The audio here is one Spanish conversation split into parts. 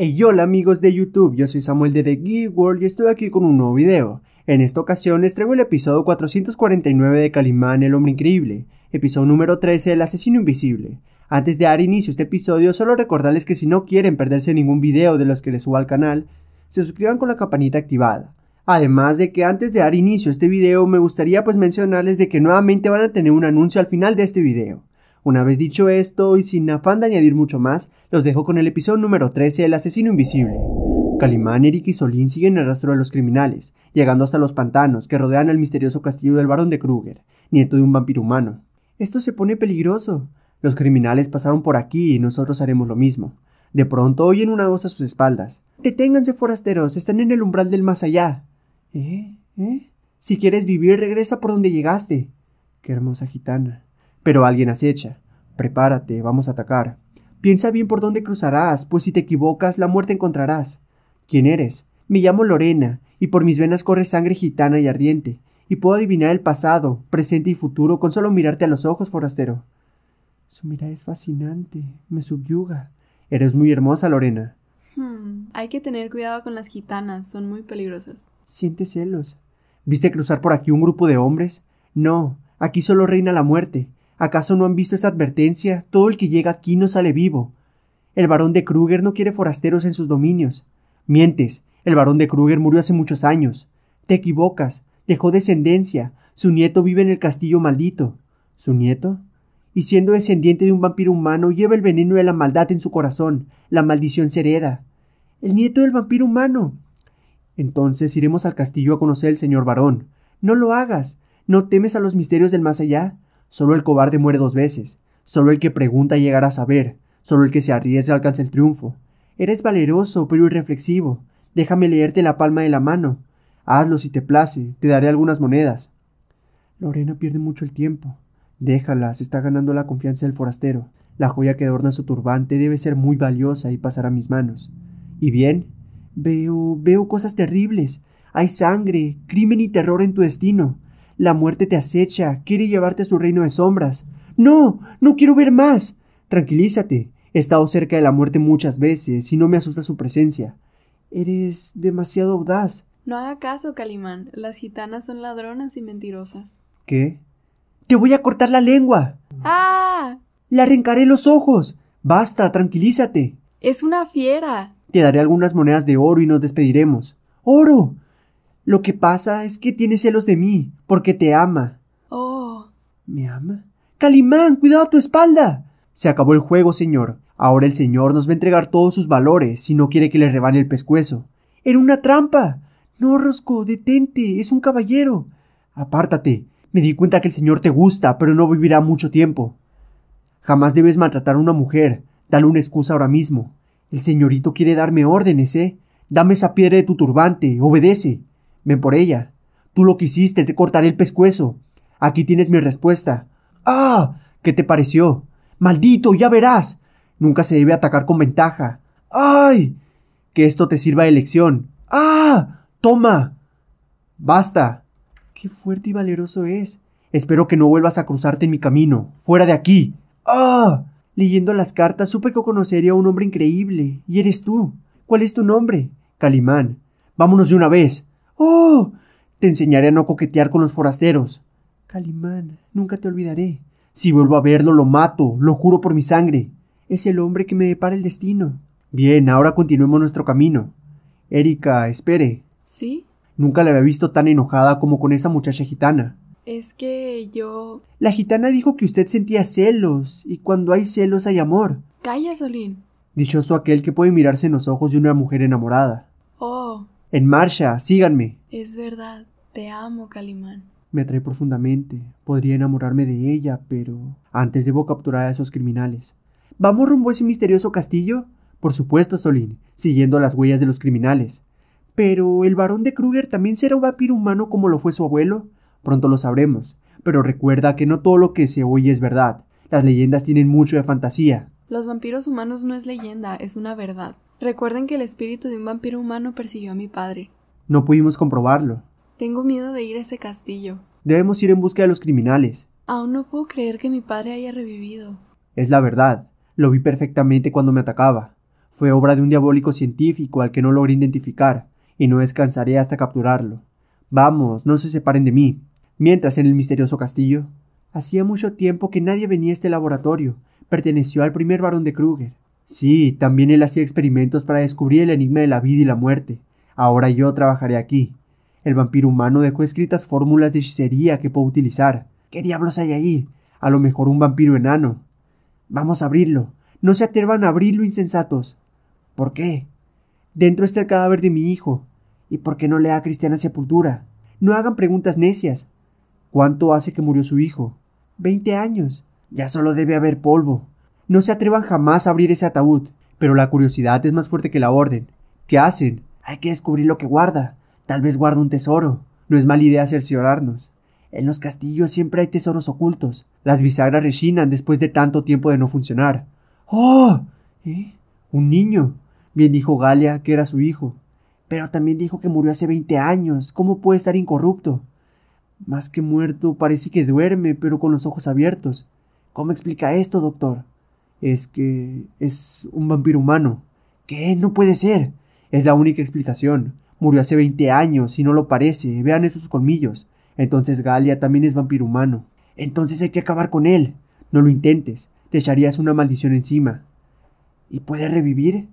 Hey hola amigos de YouTube, yo soy Samuel de The Geek World y estoy aquí con un nuevo video. En esta ocasión les traigo el episodio 449 de Calimán el Hombre Increíble, episodio número 13 El Asesino Invisible. Antes de dar inicio a este episodio, solo recordarles que si no quieren perderse ningún video de los que les suba al canal, se suscriban con la campanita activada. Además de que antes de dar inicio a este video, me gustaría pues mencionarles de que nuevamente van a tener un anuncio al final de este video. Una vez dicho esto, y sin afán de añadir mucho más, los dejo con el episodio número 13 El asesino invisible. Calimán, Eric y Solín siguen el rastro de los criminales, llegando hasta los pantanos que rodean el misterioso castillo del barón de Kruger, nieto de un vampiro humano. Esto se pone peligroso. Los criminales pasaron por aquí y nosotros haremos lo mismo. De pronto oyen una voz a sus espaldas. Deténganse, forasteros, están en el umbral del más allá. ¿Eh? ¿Eh? Si quieres vivir, regresa por donde llegaste. Qué hermosa gitana. Pero alguien acecha. Prepárate, vamos a atacar. Piensa bien por dónde cruzarás, pues si te equivocas, la muerte encontrarás. ¿Quién eres? Me llamo Lorena, y por mis venas corre sangre gitana y ardiente, y puedo adivinar el pasado, presente y futuro con solo mirarte a los ojos, forastero. Su mirada es fascinante, me subyuga. Eres muy hermosa, Lorena. Hmm, hay que tener cuidado con las gitanas, son muy peligrosas. Siente celos. ¿Viste cruzar por aquí un grupo de hombres? No, aquí solo reina la muerte, ¿Acaso no han visto esa advertencia? Todo el que llega aquí no sale vivo. El barón de Kruger no quiere forasteros en sus dominios. Mientes, el barón de Kruger murió hace muchos años. Te equivocas, dejó descendencia, su nieto vive en el castillo maldito. ¿Su nieto? Y siendo descendiente de un vampiro humano, lleva el veneno de la maldad en su corazón, la maldición se hereda. El nieto del vampiro humano. Entonces iremos al castillo a conocer al señor barón. No lo hagas. ¿No temes a los misterios del más allá? Solo el cobarde muere dos veces, solo el que pregunta llegará a saber, solo el que se arriesga alcanza el triunfo. Eres valeroso, pero irreflexivo. Déjame leerte la palma de la mano. Hazlo si te place, te daré algunas monedas. Lorena pierde mucho el tiempo. Déjala, se está ganando la confianza del forastero. La joya que adorna su turbante debe ser muy valiosa y pasará a mis manos. ¿Y bien? Veo, veo cosas terribles. Hay sangre, crimen y terror en tu destino. La muerte te acecha, quiere llevarte a su reino de sombras. No, no quiero ver más. Tranquilízate. He estado cerca de la muerte muchas veces y no me asusta su presencia. Eres demasiado audaz. No haga caso, Calimán. Las gitanas son ladronas y mentirosas. ¿Qué? Te voy a cortar la lengua. ¡Ah! Le arrancaré los ojos. Basta, tranquilízate. Es una fiera. Te daré algunas monedas de oro y nos despediremos. ¡Oro! Lo que pasa es que tiene celos de mí, porque te ama. Oh. ¿Me ama? Calimán, cuidado tu espalda. Se acabó el juego, señor. Ahora el señor nos va a entregar todos sus valores si no quiere que le rebane el pescuezo. Era una trampa. No, Rosco, detente, es un caballero. Apártate. Me di cuenta que el señor te gusta, pero no vivirá mucho tiempo. Jamás debes maltratar a una mujer. Dale una excusa ahora mismo. El señorito quiere darme órdenes, ¿eh? Dame esa piedra de tu turbante, obedece. Ven por ella. Tú lo quisiste, te cortaré el pescuezo. Aquí tienes mi respuesta. ¡Ah! ¿Qué te pareció? ¡Maldito! ¡Ya verás! Nunca se debe atacar con ventaja. ¡Ay! Que esto te sirva de lección. ¡Ah! ¡Toma! ¡Basta! ¡Qué fuerte y valeroso es! Espero que no vuelvas a cruzarte en mi camino. ¡Fuera de aquí! ¡Ah! Leyendo las cartas supe que conocería a un hombre increíble. Y eres tú. ¿Cuál es tu nombre? Calimán. Vámonos de una vez. ¡Oh! Te enseñaré a no coquetear con los forasteros. Calimán, nunca te olvidaré. Si vuelvo a verlo, lo mato, lo juro por mi sangre. Es el hombre que me depara el destino. Bien, ahora continuemos nuestro camino. Erika, espere. ¿Sí? Nunca la había visto tan enojada como con esa muchacha gitana. Es que yo. La gitana dijo que usted sentía celos, y cuando hay celos hay amor. Calla, Solín. Dichoso aquel que puede mirarse en los ojos de una mujer enamorada. En marcha, síganme. Es verdad, te amo, Calimán. Me atrae profundamente. Podría enamorarme de ella, pero antes debo capturar a esos criminales. ¿Vamos rumbo a ese misterioso castillo? Por supuesto, Solín, siguiendo las huellas de los criminales. Pero el varón de Kruger también será un vampiro humano como lo fue su abuelo. Pronto lo sabremos, pero recuerda que no todo lo que se oye es verdad. Las leyendas tienen mucho de fantasía. Los vampiros humanos no es leyenda, es una verdad. Recuerden que el espíritu de un vampiro humano persiguió a mi padre. No pudimos comprobarlo. Tengo miedo de ir a ese castillo. Debemos ir en busca de los criminales. Aún no puedo creer que mi padre haya revivido. Es la verdad. Lo vi perfectamente cuando me atacaba. Fue obra de un diabólico científico al que no logré identificar, y no descansaré hasta capturarlo. Vamos, no se separen de mí. Mientras en el misterioso castillo. Hacía mucho tiempo que nadie venía a este laboratorio, perteneció al primer varón de Kruger. Sí, también él hacía experimentos para descubrir el enigma de la vida y la muerte. Ahora yo trabajaré aquí. El vampiro humano dejó escritas fórmulas de hechicería que puedo utilizar. ¿Qué diablos hay ahí? A lo mejor un vampiro enano. Vamos a abrirlo. No se atrevan a abrirlo, insensatos. ¿Por qué? Dentro está el cadáver de mi hijo. ¿Y por qué no le da cristiana sepultura? No hagan preguntas necias. ¿Cuánto hace que murió su hijo? Veinte años. Ya solo debe haber polvo. No se atrevan jamás a abrir ese ataúd, pero la curiosidad es más fuerte que la orden. ¿Qué hacen? Hay que descubrir lo que guarda. Tal vez guarda un tesoro. No es mala idea cerciorarnos. En los castillos siempre hay tesoros ocultos. Las bisagras rechinan después de tanto tiempo de no funcionar. ¡Oh! ¿Eh? Un niño. Bien dijo Galia que era su hijo. Pero también dijo que murió hace veinte años. ¿Cómo puede estar incorrupto? Más que muerto, parece que duerme, pero con los ojos abiertos. ¿Cómo explica esto, doctor? Es que es un vampiro humano. ¿Qué? No puede ser. Es la única explicación. Murió hace 20 años y no lo parece. Vean esos colmillos. Entonces Galia también es vampiro humano. Entonces hay que acabar con él. No lo intentes. Te echarías una maldición encima. ¿Y puede revivir?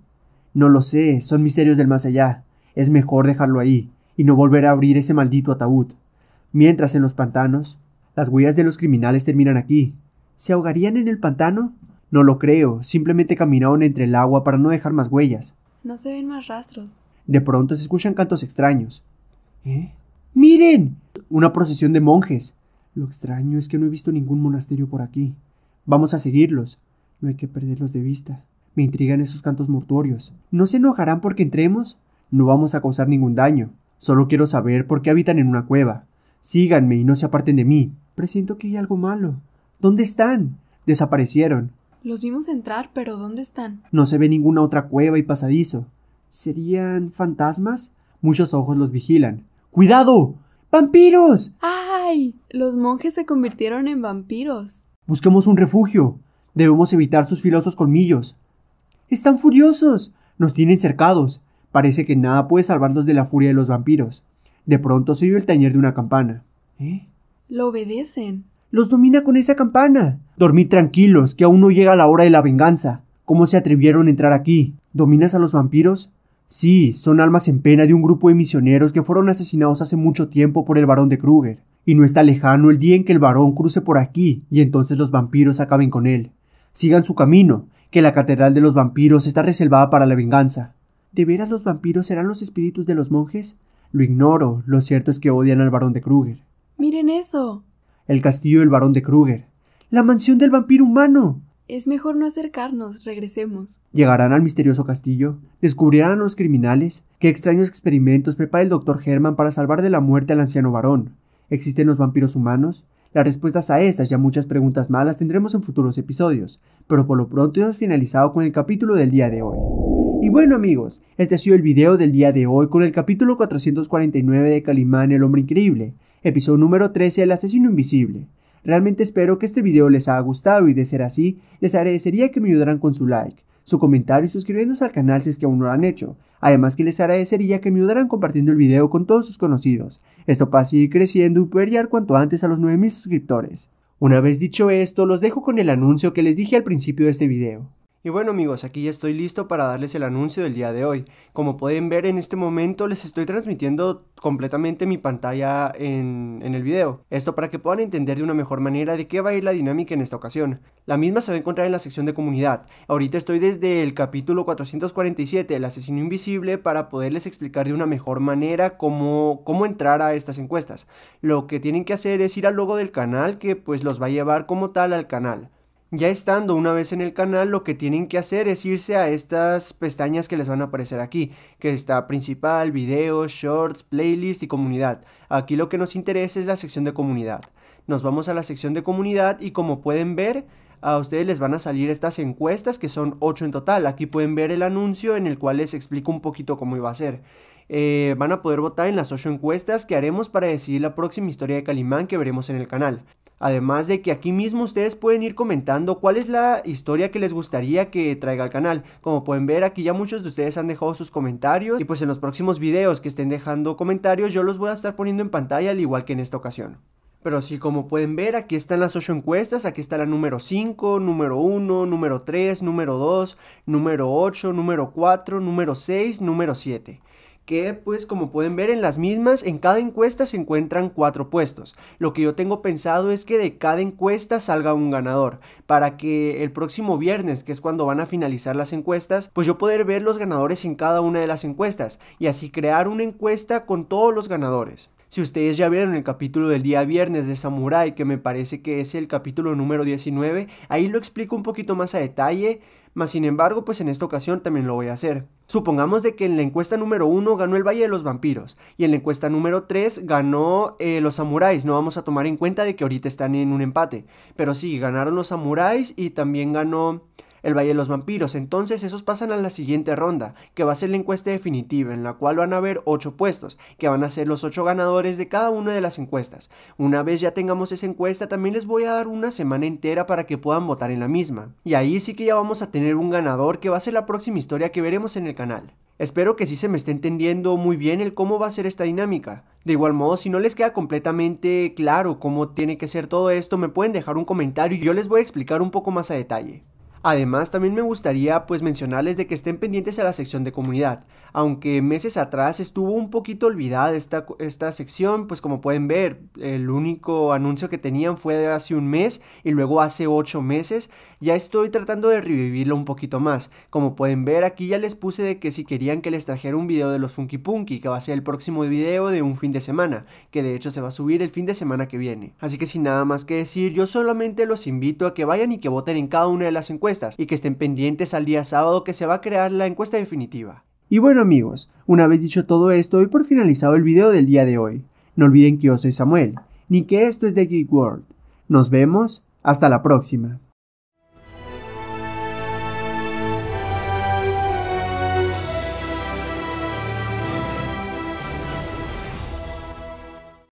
No lo sé. Son misterios del más allá. Es mejor dejarlo ahí y no volver a abrir ese maldito ataúd. Mientras en los pantanos, las huellas de los criminales terminan aquí. ¿Se ahogarían en el pantano? No lo creo, simplemente caminaron entre el agua para no dejar más huellas. No se ven más rastros. De pronto se escuchan cantos extraños. ¿Eh? ¡Miren! Una procesión de monjes. Lo extraño es que no he visto ningún monasterio por aquí. Vamos a seguirlos. No hay que perderlos de vista. Me intrigan esos cantos mortuorios. ¿No se enojarán porque entremos? No vamos a causar ningún daño. Solo quiero saber por qué habitan en una cueva. Síganme y no se aparten de mí. Presiento que hay algo malo. ¿Dónde están? Desaparecieron. Los vimos entrar, pero ¿dónde están? No se ve ninguna otra cueva y pasadizo. ¿Serían fantasmas? Muchos ojos los vigilan. ¡Cuidado! ¡Vampiros! ¡Ay! Los monjes se convirtieron en vampiros. Busquemos un refugio. Debemos evitar sus filosos colmillos. Están furiosos. Nos tienen cercados. Parece que nada puede salvarnos de la furia de los vampiros. De pronto se oyó el tañer de una campana. ¿Eh? Lo obedecen. Los domina con esa campana. Dormid tranquilos, que aún no llega la hora de la venganza. ¿Cómo se atrevieron a entrar aquí? ¿Dominas a los vampiros? Sí, son almas en pena de un grupo de misioneros que fueron asesinados hace mucho tiempo por el barón de Kruger. Y no está lejano el día en que el varón cruce por aquí y entonces los vampiros acaben con él. Sigan su camino, que la catedral de los vampiros está reservada para la venganza. ¿De veras los vampiros serán los espíritus de los monjes? Lo ignoro, lo cierto es que odian al varón de Kruger. Miren eso el castillo del barón de Kruger, la mansión del vampiro humano. Es mejor no acercarnos, regresemos. Llegarán al misterioso castillo, descubrirán a los criminales, qué extraños experimentos prepara el doctor Herman para salvar de la muerte al anciano varón. ¿Existen los vampiros humanos? Las respuestas a estas y a muchas preguntas malas tendremos en futuros episodios, pero por lo pronto hemos finalizado con el capítulo del día de hoy. Y bueno amigos, este ha sido el video del día de hoy con el capítulo 449 de Calimán el hombre increíble episodio número 13 El asesino invisible. Realmente espero que este video les haya gustado y de ser así, les agradecería que me ayudaran con su like, su comentario y suscribiéndose al canal si es que aún no lo han hecho. Además que les agradecería que me ayudaran compartiendo el video con todos sus conocidos. Esto para seguir creciendo y poder llegar cuanto antes a los 9000 suscriptores. Una vez dicho esto, los dejo con el anuncio que les dije al principio de este video. Y bueno amigos, aquí ya estoy listo para darles el anuncio del día de hoy. Como pueden ver en este momento les estoy transmitiendo completamente mi pantalla en, el video. Esto para que puedan entender de una mejor manera de qué va a ir la dinámica en esta ocasión. La misma se va a encontrar en la sección de comunidad. Ahorita estoy desde el capítulo 447, el asesino invisible, para poderles explicar de una mejor manera cómo, cómo entrar a estas encuestas. Lo que tienen que hacer es ir al logo del canal que pues los va a llevar como tal al canal. Ya estando una vez en el canal, lo que tienen que hacer es irse a estas pestañas que les van a aparecer aquí, que está principal, videos, shorts, playlist y comunidad. Aquí lo que nos interesa es la sección de comunidad. Nos vamos a la sección de comunidad y como pueden ver, a ustedes les van a salir estas encuestas que son 8 en total. Aquí pueden ver el anuncio en el cual les explico un poquito cómo iba a ser. Eh, van a poder votar en las 8 encuestas que haremos para decidir la próxima historia de Calimán que veremos en el canal. Además de que aquí mismo ustedes pueden ir comentando cuál es la historia que les gustaría que traiga al canal. Como pueden ver aquí ya muchos de ustedes han dejado sus comentarios y pues en los próximos videos que estén dejando comentarios yo los voy a estar poniendo en pantalla al igual que en esta ocasión. Pero sí, como pueden ver, aquí están las 8 encuestas, aquí está la número 5, número 1, número 3, número 2, número 8, número 4, número 6, número 7 que pues como pueden ver en las mismas, en cada encuesta se encuentran cuatro puestos. Lo que yo tengo pensado es que de cada encuesta salga un ganador, para que el próximo viernes, que es cuando van a finalizar las encuestas, pues yo poder ver los ganadores en cada una de las encuestas y así crear una encuesta con todos los ganadores. Si ustedes ya vieron el capítulo del día viernes de Samurai, que me parece que es el capítulo número 19, ahí lo explico un poquito más a detalle, mas sin embargo pues en esta ocasión también lo voy a hacer. Supongamos de que en la encuesta número 1 ganó el Valle de los Vampiros y en la encuesta número 3 ganó eh, los samuráis, no vamos a tomar en cuenta de que ahorita están en un empate, pero sí, ganaron los samuráis y también ganó el Valle de los Vampiros. Entonces esos pasan a la siguiente ronda, que va a ser la encuesta definitiva, en la cual van a haber 8 puestos, que van a ser los 8 ganadores de cada una de las encuestas. Una vez ya tengamos esa encuesta, también les voy a dar una semana entera para que puedan votar en la misma. Y ahí sí que ya vamos a tener un ganador que va a ser la próxima historia que veremos en el canal. Espero que sí se me esté entendiendo muy bien el cómo va a ser esta dinámica. De igual modo, si no les queda completamente claro cómo tiene que ser todo esto, me pueden dejar un comentario y yo les voy a explicar un poco más a detalle. Además, también me gustaría pues mencionarles de que estén pendientes a la sección de comunidad, aunque meses atrás estuvo un poquito olvidada esta, esta sección, pues como pueden ver, el único anuncio que tenían fue de hace un mes y luego hace ocho meses, ya estoy tratando de revivirlo un poquito más. Como pueden ver, aquí ya les puse de que si querían que les trajera un video de los Funky Punky, que va a ser el próximo video de un fin de semana, que de hecho se va a subir el fin de semana que viene. Así que sin nada más que decir, yo solamente los invito a que vayan y que voten en cada una de las encuestas y que estén pendientes al día sábado que se va a crear la encuesta definitiva. Y bueno amigos, una vez dicho todo esto, y por finalizado el video del día de hoy. No olviden que yo soy Samuel, ni que esto es de Geek World. Nos vemos, hasta la próxima.